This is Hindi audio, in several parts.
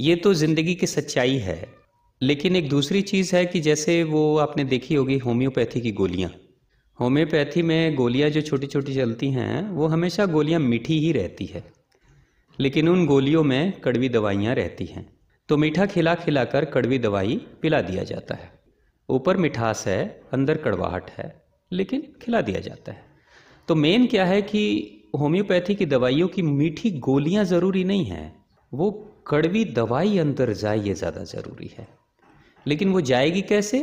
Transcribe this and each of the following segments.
ये तो ज़िंदगी की सच्चाई है लेकिन एक दूसरी चीज़ है कि जैसे वो आपने देखी होगी होम्योपैथी की गोलियाँ होम्योपैथी में गोलियाँ जो छोटी छोटी चलती हैं वो हमेशा गोलियाँ मीठी ही रहती है लेकिन उन गोलियों में कड़वी दवाइयाँ रहती हैं तो मीठा खिला खिला कर कड़वी दवाई पिला दिया जाता है ऊपर मिठास है अंदर कड़वाहट है लेकिन खिला दिया जाता है तो मेन क्या है कि होम्योपैथी की दवाइयों की मीठी गोलियां ज़रूरी नहीं हैं वो कड़वी दवाई अंदर जाए ये ज़्यादा ज़रूरी है लेकिन वो जाएगी कैसे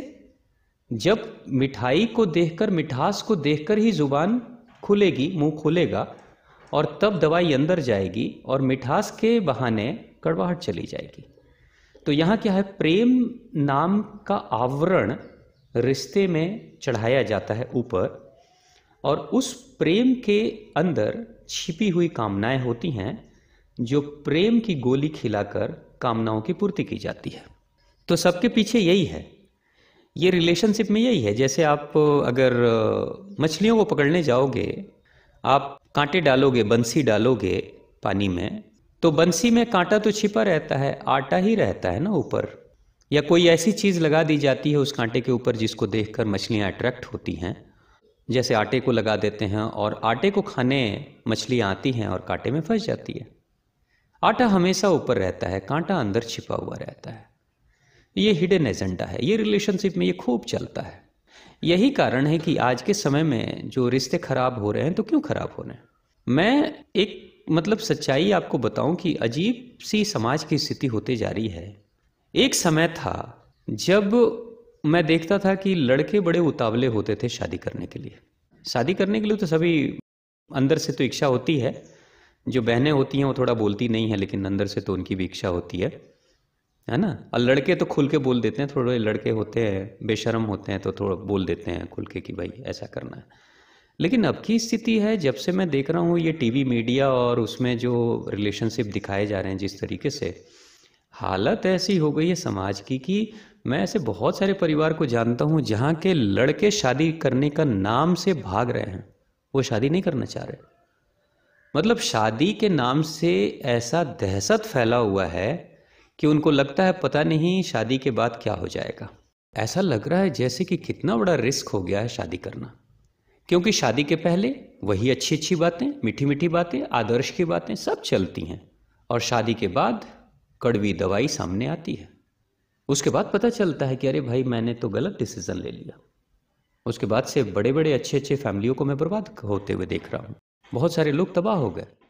जब मिठाई को देखकर मिठास को देखकर ही ज़ुबान खुलेगी मुंह खुलेगा और तब दवाई अंदर जाएगी और मिठास के बहाने कड़वाहट चली जाएगी तो यहाँ क्या है प्रेम नाम का आवरण रिश्ते में चढ़ाया जाता है ऊपर और उस प्रेम के अंदर छिपी हुई कामनाएं होती हैं जो प्रेम की गोली खिलाकर कामनाओं की पूर्ति की जाती है तो सबके पीछे यही है ये रिलेशनशिप में यही है जैसे आप अगर मछलियों को पकड़ने जाओगे आप कांटे डालोगे बंसी डालोगे पानी में तो बंसी में कांटा तो छिपा रहता है आटा ही रहता है ना ऊपर या कोई ऐसी चीज़ लगा दी जाती है उस कांटे के ऊपर जिसको देखकर मछलियाँ अट्रैक्ट होती हैं जैसे आटे को लगा देते हैं और आटे को खाने मछलियाँ आती हैं और कांटे में फंस जाती है आटा हमेशा ऊपर रहता है कांटा अंदर छिपा हुआ रहता है ये हिडन एजेंडा है ये रिलेशनशिप में ये खूब चलता है यही कारण है कि आज के समय में जो रिश्ते खराब हो रहे हैं तो क्यों खराब हो रहे हैं मैं एक मतलब सच्चाई आपको बताऊं कि अजीब सी समाज की स्थिति होती जा रही है एक समय था जब मैं देखता था कि लड़के बड़े उतावले होते थे शादी करने के लिए शादी करने के लिए तो सभी अंदर से तो इच्छा होती है जो बहनें होती हैं वो थोड़ा बोलती नहीं है लेकिन अंदर से तो उनकी भी इच्छा होती है है ना और लड़के तो खुल के बोल देते हैं थोड़े लड़के होते हैं बेशरम होते हैं तो थोड़ा बोल देते हैं खुल के कि भाई ऐसा करना है लेकिन अब की स्थिति है जब से मैं देख रहा हूँ ये टीवी मीडिया और उसमें जो रिलेशनशिप दिखाए जा रहे हैं जिस तरीके से हालत ऐसी हो गई है समाज की कि मैं ऐसे बहुत सारे परिवार को जानता हूँ जहाँ के लड़के शादी करने का नाम से भाग रहे हैं वो शादी नहीं करना चाह रहे मतलब शादी के नाम से ऐसा दहशत फैला हुआ है कि उनको लगता है पता नहीं शादी के बाद क्या हो जाएगा ऐसा लग रहा है जैसे कि कितना बड़ा रिस्क हो गया है शादी करना क्योंकि शादी के पहले वही अच्छी अच्छी बातें मीठी मीठी बातें आदर्श की बातें सब चलती हैं और शादी के बाद कड़वी दवाई सामने आती है उसके बाद पता चलता है कि अरे भाई मैंने तो गलत डिसीजन ले लिया उसके बाद से बड़े बड़े अच्छे अच्छे फैमिलियों को मैं बर्बाद होते हुए देख रहा हूँ बहुत सारे लोग तबाह हो गए